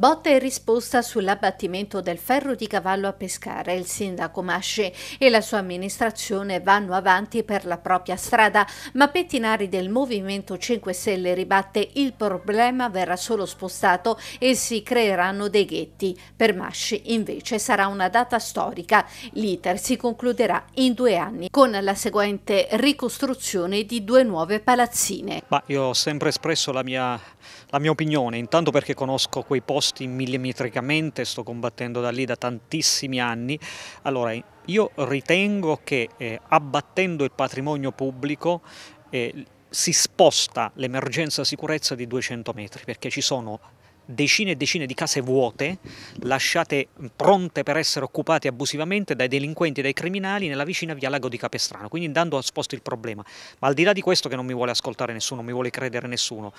Botta e risposta sull'abbattimento del ferro di cavallo a Pescara. Il sindaco Masci e la sua amministrazione vanno avanti per la propria strada, ma Pettinari del Movimento 5 Stelle ribatte il problema verrà solo spostato e si creeranno dei ghetti. Per Masci invece sarà una data storica. L'iter si concluderà in due anni con la seguente ricostruzione di due nuove palazzine. Ma io ho sempre espresso la mia, la mia opinione, intanto perché conosco quei posti costi millimetricamente, sto combattendo da lì da tantissimi anni. Allora, io ritengo che eh, abbattendo il patrimonio pubblico eh, si sposta l'emergenza sicurezza di 200 metri, perché ci sono decine e decine di case vuote, lasciate pronte per essere occupate abusivamente dai delinquenti e dai criminali nella vicina via Lago di Capestrano, quindi andando a sposto il problema. Ma al di là di questo che non mi vuole ascoltare nessuno, non mi vuole credere nessuno,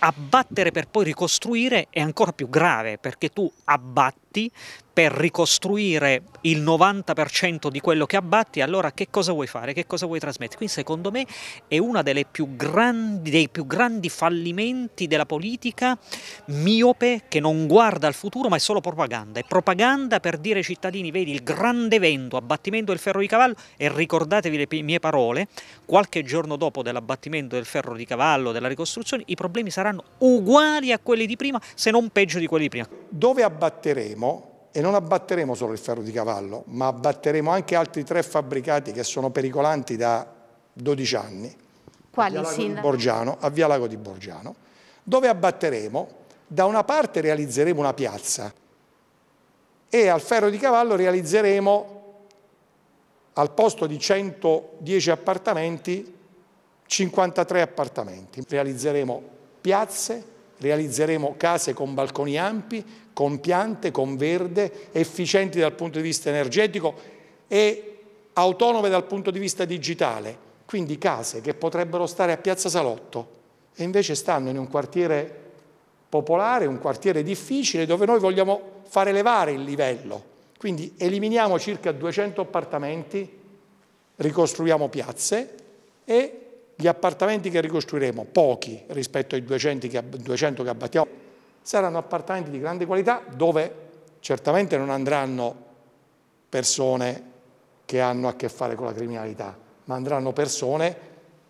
abbattere per poi ricostruire è ancora più grave perché tu abbatti abbatti per ricostruire il 90% di quello che abbatti, allora che cosa vuoi fare, che cosa vuoi trasmettere? Quindi secondo me è uno dei più grandi fallimenti della politica miope che non guarda al futuro ma è solo propaganda. È propaganda per dire ai cittadini, vedi il grande evento, abbattimento del ferro di cavallo e ricordatevi le mie parole, qualche giorno dopo dell'abbattimento del ferro di cavallo, della ricostruzione, i problemi saranno uguali a quelli di prima se non peggio di quelli di prima. Dove abbatteremo? abbatteremo, e non abbatteremo solo il ferro di cavallo, ma abbatteremo anche altri tre fabbricati che sono pericolanti da 12 anni. Quali? A Via di Borgiano, a Via Lago di Borgiano, dove abbatteremo, da una parte realizzeremo una piazza e al ferro di cavallo realizzeremo al posto di 110 appartamenti 53 appartamenti. Realizzeremo piazze, realizzeremo case con balconi ampi, con piante, con verde, efficienti dal punto di vista energetico e autonome dal punto di vista digitale. Quindi case che potrebbero stare a Piazza Salotto e invece stanno in un quartiere popolare, un quartiere difficile dove noi vogliamo far elevare il livello. Quindi eliminiamo circa 200 appartamenti, ricostruiamo piazze e gli appartamenti che ricostruiremo, pochi rispetto ai 200 che, 200 che abbattiamo, saranno appartamenti di grande qualità dove certamente non andranno persone che hanno a che fare con la criminalità, ma andranno persone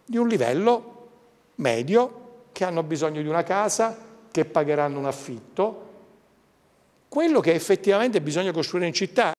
di un livello medio che hanno bisogno di una casa, che pagheranno un affitto. Quello che effettivamente bisogna costruire in città